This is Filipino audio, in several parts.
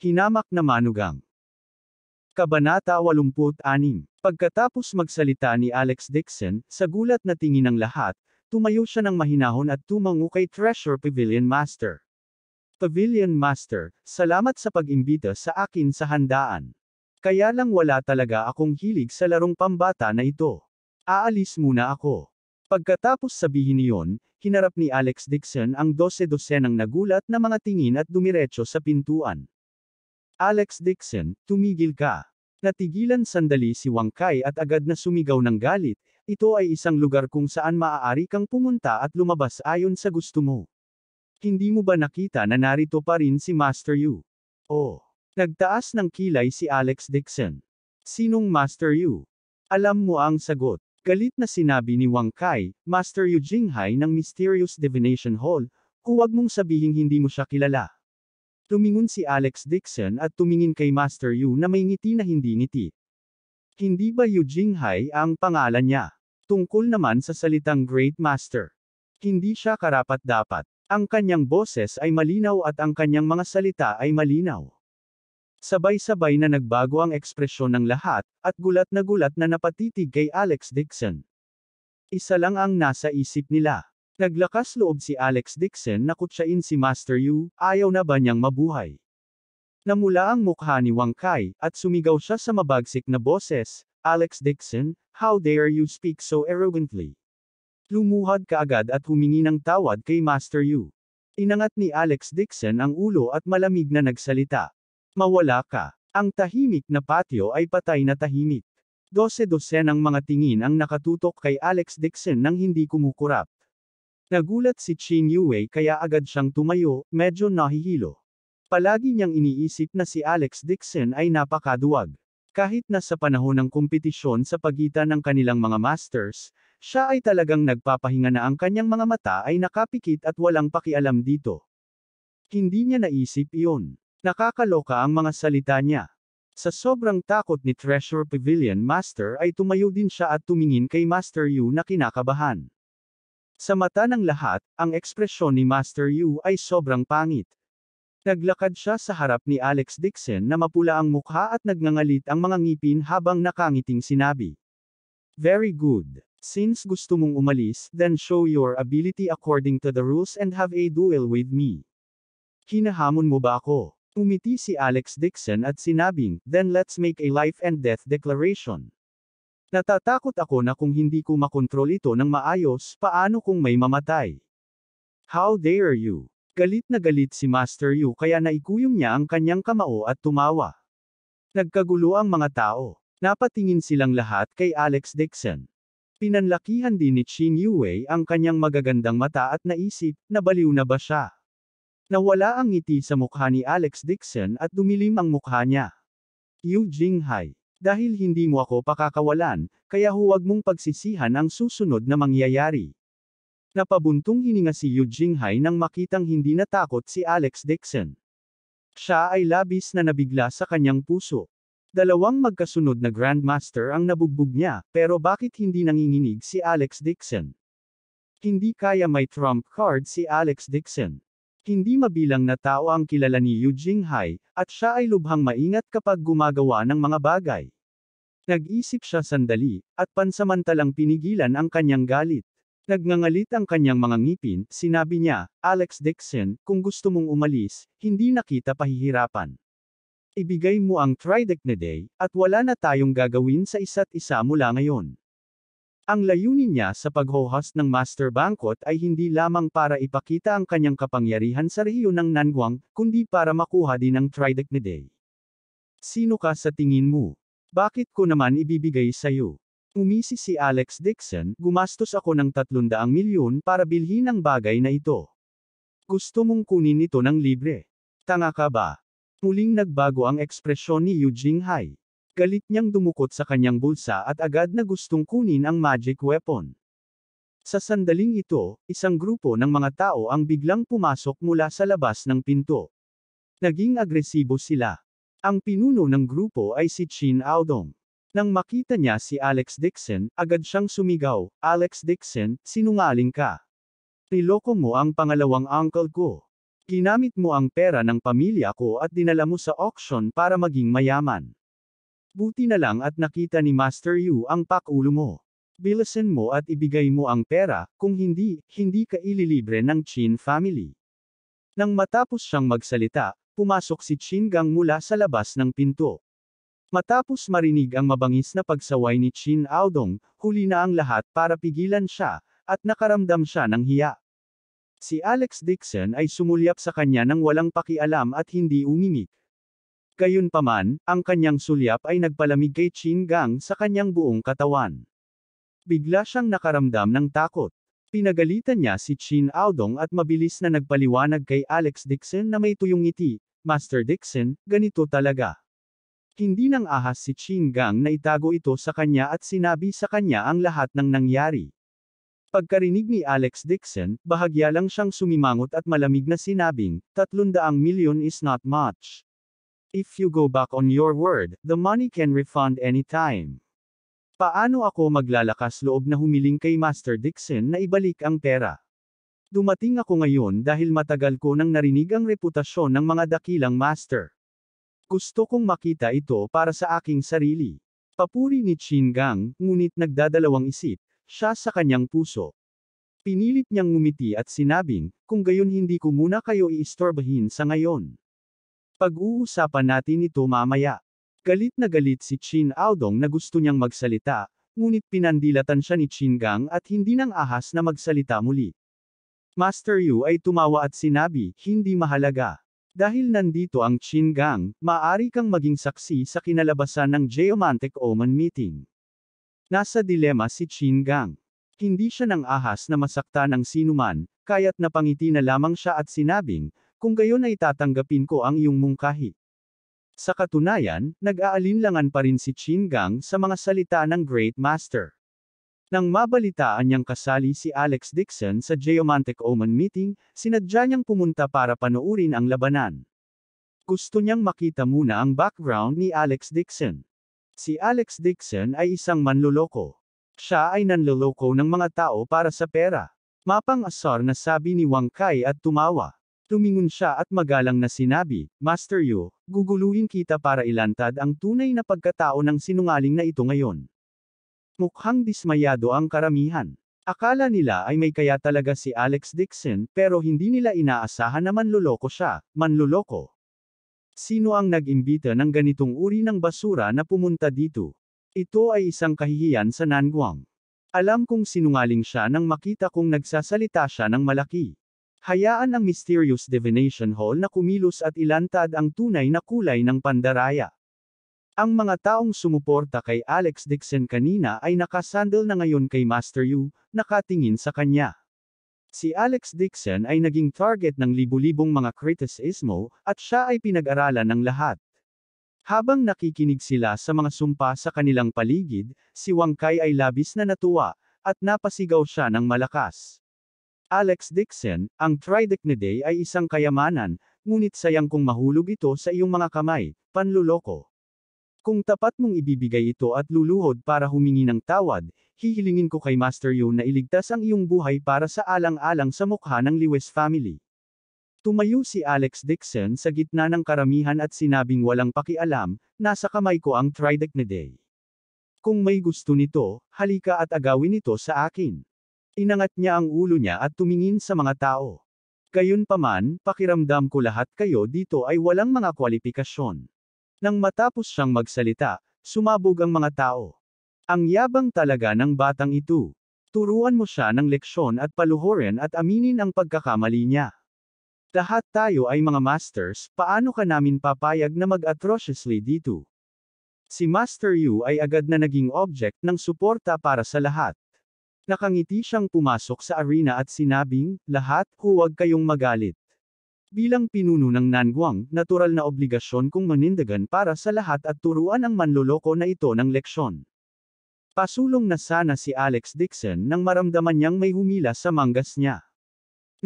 Hinamak na manugang. Kabanata 86. Pagkatapos magsalita ni Alex Dixon, sa gulat na tingin ng lahat, tumayo siya ng mahinahon at tumango kay Treasure Pavilion Master. Pavilion Master, salamat sa pag-imbita sa akin sa handaan. Kaya lang wala talaga akong hilig sa larong pambata na ito. Aalis muna ako. Pagkatapos sabihin niyon, hinarap ni Alex Dixon ang dose-dose ng nagulat na mga tingin at dumiretso sa pintuan. Alex Dixon, tumigil ka. Natigilan sandali si Wang Kai at agad na sumigaw ng galit, ito ay isang lugar kung saan maaari kang pumunta at lumabas ayon sa gusto mo. Hindi mo ba nakita na narito pa rin si Master Yu? Oh. Nagtaas ng kilay si Alex Dixon. Sinong Master Yu? Alam mo ang sagot. Galit na sinabi ni Wang Kai, Master Yu Jinghai ng Mysterious Divination Hall, huwag mong sabihing hindi mo siya kilala. Tumingon si Alex Dixon at tumingin kay Master Yu na may ngiti na hindi ngiti. Hindi ba Yu Jinghai ang pangalan niya? Tungkol naman sa salitang Great Master. Hindi siya karapat-dapat. Ang kanyang boses ay malinaw at ang kanyang mga salita ay malinaw. Sabay-sabay na nagbago ang ekspresyon ng lahat, at gulat na gulat na napatitig kay Alex Dixon. Isa lang ang nasa isip nila. Naglakas loob si Alex Dixon na kutsain si Master Yu, ayaw na ba niyang mabuhay? Namula ang mukha ni Wang Kai, at sumigaw siya sa mabagsik na boses, Alex Dixon, how dare you speak so arrogantly? Lumuhad ka agad at humingi ng tawad kay Master Yu. Inangat ni Alex Dixon ang ulo at malamig na nagsalita. Mawala ka. Ang tahimik na patio ay patay na tahimik. Dose-dosen ng mga tingin ang nakatutok kay Alex Dixon nang hindi kumukurap. Nagulat si Qin Yue kaya agad siyang tumayo, medyo nahihilo. Palagi niyang iniisip na si Alex Dixon ay napakaduwag. Kahit na sa panahon ng kompetisyon sa pagitan ng kanilang mga masters, siya ay talagang nagpapahinga na ang kanyang mga mata ay nakapikit at walang pakialam dito. Hindi niya naisip iyon. Nakakaloka ang mga salita niya. Sa sobrang takot ni Treasure Pavilion Master ay tumayo din siya at tumingin kay Master Yu na kinakabahan. Sa mata ng lahat, ang ekspresyon ni Master Yu ay sobrang pangit. Naglakad siya sa harap ni Alex Dixon na mapula ang mukha at nagngangalit ang mga ngipin habang nakangiting sinabi. Very good. Since gusto mong umalis, then show your ability according to the rules and have a duel with me. Hinahamon mo ba ako? Umiti si Alex Dixon at sinabing, then let's make a life and death declaration. Natatakot ako na kung hindi ko makontrol ito ng maayos, paano kung may mamatay? How dare you? Galit na galit si Master Yu kaya naikuyom niya ang kanyang kamao at tumawa. Nagkagulo ang mga tao. Napatingin silang lahat kay Alex Dixon. Pinanlakihan din ni Chin Yue ang kanyang magagandang mata at naisip, nabaliw na ba siya? Nawala ang ngiti sa mukha ni Alex Dixon at dumilim ang mukha niya. Yu Jinghai. Dahil hindi mo ako pakakawalan, kaya huwag mong pagsisihan ang susunod na mangyayari. Napabuntong hininga si Yu Jinghai nang makitang hindi natakot si Alex Dixon. Siya ay labis na nabigla sa kanyang puso. Dalawang magkasunod na Grandmaster ang nabugbog niya, pero bakit hindi nanginginig si Alex Dixon? Hindi kaya may trump card si Alex Dixon. Hindi mabilang na tao ang kilala ni Yu Jinghai, at siya ay lubhang maingat kapag gumagawa ng mga bagay. Nag-isip siya sandali, at pansamantalang pinigilan ang kanyang galit. Nagngangalit ang kanyang mga ngipin, sinabi niya, Alex Dixon, kung gusto mong umalis, hindi nakita pahihirapan. Ibigay mo ang tridecneday, at wala na tayong gagawin sa isa't isa mula ngayon. Ang layunin niya sa pag-host ng Master Banquet ay hindi lamang para ipakita ang kanyang kapangyarihan sa rehiyon ng Nanguang, kundi para makuha din ang Tridecnidae. Sino ka sa tingin mo? Bakit ko naman ibibigay sa'yo? Umisi si Alex Dixon, gumastos ako ng 300 milyon para bilhin ang bagay na ito. Gusto mong kunin ito ng libre. Tanga ka ba? Muling nagbago ang ekspresyon ni Yu Jinghai. Galit niyang dumukot sa kanyang bulsa at agad na gustong kunin ang magic weapon. Sa sandaling ito, isang grupo ng mga tao ang biglang pumasok mula sa labas ng pinto. Naging agresibo sila. Ang pinuno ng grupo ay si Chin Aodong. Nang makita niya si Alex Dixon, agad siyang sumigaw, Alex Dixon, sinungaling ka. Niloko mo ang pangalawang uncle ko. Ginamit mo ang pera ng pamilya ko at dinala mo sa auction para maging mayaman. Buti na lang at nakita ni Master Yu ang pakulo mo. Bilisan mo at ibigay mo ang pera, kung hindi, hindi ka ililibre ng Chin family. Nang matapos siyang magsalita, pumasok si Chin Gang mula sa labas ng pinto. Matapos marinig ang mabangis na pagsaway ni Chin Aodong, huli na ang lahat para pigilan siya, at nakaramdam siya ng hiya. Si Alex Dixon ay sumulyap sa kanya nang walang pakialam at hindi umimik. Gayunpaman, ang kanyang sulyap ay nagpalamig kay Chinggang sa kanyang buong katawan. Bigla siyang nakaramdam ng takot. Pinagalitan niya si Chin Aodong at mabilis na nagpaliwanag kay Alex Dixon na may tuyong ngiti, Master Dixon, ganito talaga. Hindi nang ahas si Chinggang na itago ito sa kanya at sinabi sa kanya ang lahat ng nangyari. Pagkarinig ni Alex Dixon, bahagya lang siyang sumimangot at malamig na sinabing, 300 milyon is not much. If you go back on your word, the money can refund anytime. Paano ako maglalakas loob na humiling kay Master Dixon na ibalik ang pera? Dumating ako ngayon dahil matagal ko nang narinig ang reputasyon ng mga dakilang master. Gusto kong makita ito para sa aking sarili. Papuri ni Chingang, ngunit nagdadalawang isip, siya sa kanyang puso. Pinilit niyang ngumiti at sinabing, kung gayon hindi ko muna kayo iistorbahin sa ngayon. Pag-uusapan natin ito mamaya. Galit na galit si Chin Audong na gusto niyang magsalita, ngunit pinandilatan siya ni Chin Gang at hindi nang ahas na magsalita muli. Master Yu ay tumawa at sinabi, hindi mahalaga. Dahil nandito ang Chin Gang, maaari kang maging saksi sa kinalabasan ng Geomantic Omen meeting. Nasa dilema si Chin Gang. Hindi siya nang ahas na masakta ng sinuman, kaya't napangiti na lamang siya at sinabing, kung gayon ay tatanggapin ko ang iyong mungkahi. Sa katunayan, nag-aalinlangan pa rin si Qin Gang sa mga salita ng Great Master. Nang mabalitaan niyang kasali si Alex Dixon sa Geomantic Omen meeting, sinadya niyang pumunta para panoorin ang labanan. Gusto niyang makita muna ang background ni Alex Dixon. Si Alex Dixon ay isang manloloko. Siya ay nanloloko ng mga tao para sa pera. Mapang-asar na sabi ni Wang Kai at tumawa. Tumingon siya at magalang na sinabi, Master Yu, guguluhin kita para ilantad ang tunay na pagkatao ng sinungaling na ito ngayon. Mukhang dismayado ang karamihan. Akala nila ay may kaya talaga si Alex Dixon pero hindi nila inaasahan na manluloko siya, manluloko. Sino ang nag-imbita ng ganitong uri ng basura na pumunta dito? Ito ay isang kahihiyan sa Nanguang. Alam kong sinungaling siya nang makita kong nagsasalita siya ng malaki. Hayaan ang mysterious divination hall na kumilos at ilantad ang tunay na kulay ng pandaraya. Ang mga taong sumuporta kay Alex Dixon kanina ay nakasandal na ngayon kay Master Yu, nakatingin sa kanya. Si Alex Dixon ay naging target ng libu-libong mga kritisismo, at siya ay pinag-aralan ng lahat. Habang nakikinig sila sa mga sumpa sa kanilang paligid, si Wang Kai ay labis na natuwa, at napasigaw siya ng malakas. Alex Dixon, ang Tridecnidae ay isang kayamanan, ngunit sayang kung mahulog ito sa iyong mga kamay, panluloko. Kung tapat mong ibibigay ito at luluhod para humingi ng tawad, hihilingin ko kay Master Yu na iligtas ang iyong buhay para sa alang-alang sa mukha ng Lewis family. Tumayo si Alex Dixon sa gitna ng karamihan at sinabing walang pakialam, nasa kamay ko ang Tridecnidae. Kung may gusto nito, halika at agawin ito sa akin. Inangat niya ang ulo niya at tumingin sa mga tao. Gayunpaman, pakiramdam ko lahat kayo dito ay walang mga kwalipikasyon. Nang matapos siyang magsalita, sumabog ang mga tao. Ang yabang talaga ng batang ito. Turuan mo siya ng leksyon at paluhorin at aminin ang pagkakamali niya. Lahat tayo ay mga masters, paano ka namin papayag na mag-atrociously dito? Si Master Yu ay agad na naging object ng suporta para sa lahat. Nakangiti siyang pumasok sa arena at sinabing, lahat, huwag kayong magalit. Bilang pinuno ng Nanguang, natural na obligasyon kong manindagan para sa lahat at turuan ang manloloko na ito ng leksyon. Pasulong na sana si Alex Dixon nang maramdaman niyang may humila sa manggas niya.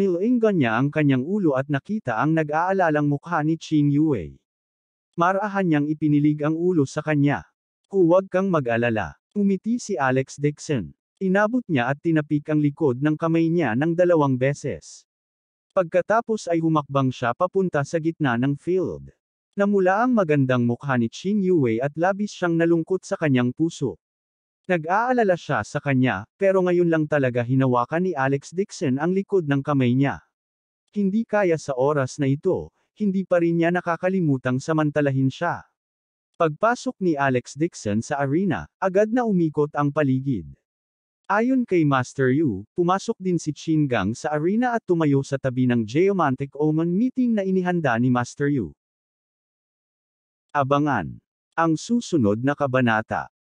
Nilingan niya ang kanyang ulo at nakita ang nag-aalalang mukha ni Chin Yue. Marahan niyang ipinilig ang ulo sa kanya. Huwag kang mag-alala. Umiti si Alex Dixon. Inabot niya at tinapik ang likod ng kamay niya ng dalawang beses. Pagkatapos ay humakbang siya papunta sa gitna ng field. Namula ang magandang mukha ni Chin Yue at labis siyang nalungkot sa kanyang puso. Nag-aalala siya sa kanya, pero ngayon lang talaga hinawakan ni Alex Dixon ang likod ng kamay niya. Hindi kaya sa oras na ito, hindi pa rin niya nakakalimutang samantalahin siya. Pagpasok ni Alex Dixon sa arena, agad na umikot ang paligid. Ayon kay Master Yu, pumasok din si Qin Gang sa arena at tumayo sa tabi ng Geomantic Omen meeting na inihanda ni Master Yu. Abangan! Ang susunod na kabanata